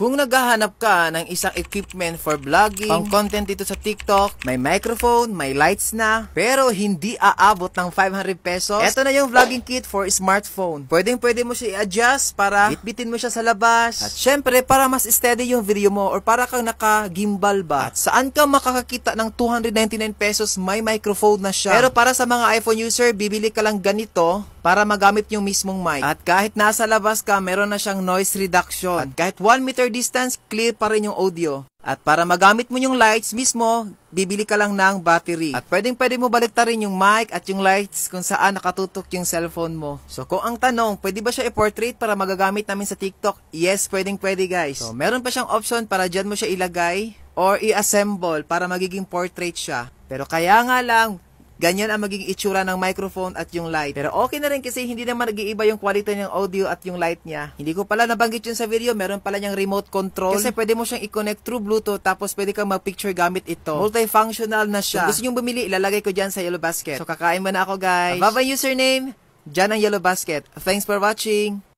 Kung naghahanap ka ng isang equipment for vlogging, pang content dito sa TikTok, may microphone, may lights na, pero hindi aabot ng 500 pesos, eto na yung vlogging kit for smartphone. Pwedeng pwede mo siya i-adjust para bitbitin mo siya sa labas. At syempre, para mas steady yung video mo or para kang naka-gimbal ba. At saan ka makakakita ng 299 pesos may microphone na siya. Pero para sa mga iPhone user, bibili ka lang ganito para magamit yung mismong mic. At kahit nasa labas ka, meron na siyang noise reduction. At kahit 1 meter distance, clear pa rin yung audio. At para magamit mo yung lights mismo, bibili ka lang ng battery. At pwedeng pwede mo balikta rin yung mic at yung lights kung saan nakatutok yung cellphone mo. So kung ang tanong, pwede ba siya i-portrait para magagamit namin sa TikTok? Yes, pwedeng pwede guys. So meron pa siyang option para dyan mo siya ilagay or i-assemble para magiging portrait siya. Pero kaya nga lang, Ganyan ang magiging itsura ng microphone at yung light. Pero okay na rin kasi hindi naman nag-iiba yung quality ng audio at yung light niya. Hindi ko pala nabanggit yun sa video, meron pala niyang remote control. Kasi pwede mo siyang i-connect through Bluetooth tapos pwede kang mag-picture gamit ito. Multifunctional na siya. Kung gusto niyong bumili, ilalagay ko dyan sa yellow basket. So kakain mo na ako guys. bye username! dyan ang Yellow Basket. Thanks for watching!